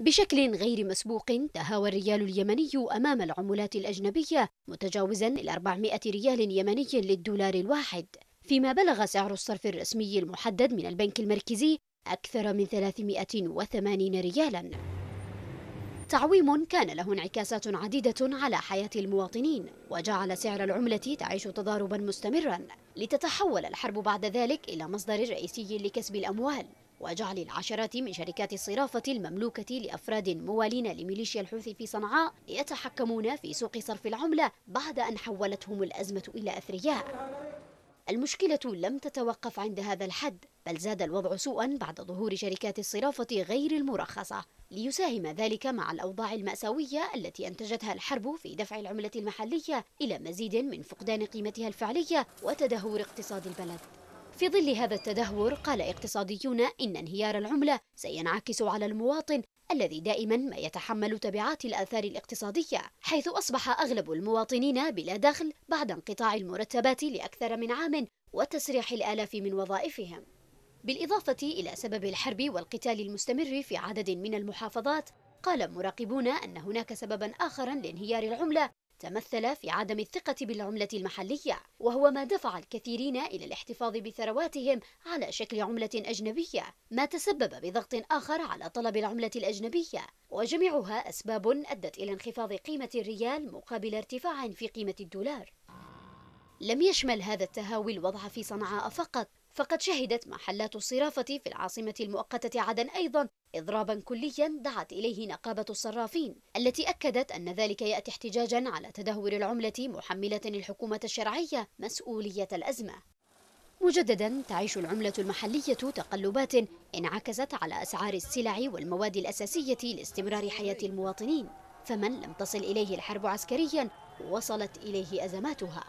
بشكل غير مسبوق تهاوى الريال اليمني أمام العملات الأجنبية متجاوزا ال 400 ريال يمني للدولار الواحد فيما بلغ سعر الصرف الرسمي المحدد من البنك المركزي أكثر من 380 ريالا تعويم كان له انعكاسات عديدة على حياة المواطنين وجعل سعر العملة تعيش تضاربا مستمرا لتتحول الحرب بعد ذلك إلى مصدر رئيسي لكسب الأموال وجعل العشرات من شركات الصرافة المملوكة لأفراد موالين لميليشيا الحوثي في صنعاء يتحكمون في سوق صرف العملة بعد أن حولتهم الأزمة إلى أثرياء المشكلة لم تتوقف عند هذا الحد بل زاد الوضع سوءا بعد ظهور شركات الصرافة غير المرخصة ليساهم ذلك مع الأوضاع المأساوية التي أنتجتها الحرب في دفع العملة المحلية إلى مزيد من فقدان قيمتها الفعلية وتدهور اقتصاد البلد في ظل هذا التدهور قال اقتصاديون إن انهيار العملة سينعكس على المواطن الذي دائما ما يتحمل تبعات الآثار الاقتصادية حيث أصبح أغلب المواطنين بلا دخل بعد انقطاع المرتبات لأكثر من عام وتسريح الآلاف من وظائفهم بالإضافة إلى سبب الحرب والقتال المستمر في عدد من المحافظات قال مراقبون أن هناك سببا آخر لانهيار العملة تمثل في عدم الثقة بالعملة المحلية وهو ما دفع الكثيرين إلى الاحتفاظ بثرواتهم على شكل عملة أجنبية ما تسبب بضغط آخر على طلب العملة الأجنبية وجميعها أسباب أدت إلى انخفاض قيمة الريال مقابل ارتفاع في قيمة الدولار لم يشمل هذا التهاوي الوضع في صنعاء فقط فقد شهدت محلات الصرافة في العاصمة المؤقتة عدن أيضا إضرابا كليا دعت إليه نقابة الصرافين التي أكدت أن ذلك يأتي احتجاجا على تدهور العملة محملة الحكومة الشرعية مسؤولية الأزمة مجددا تعيش العملة المحلية تقلبات انعكست على أسعار السلع والمواد الأساسية لاستمرار حياة المواطنين فمن لم تصل إليه الحرب عسكريا وصلت إليه أزماتها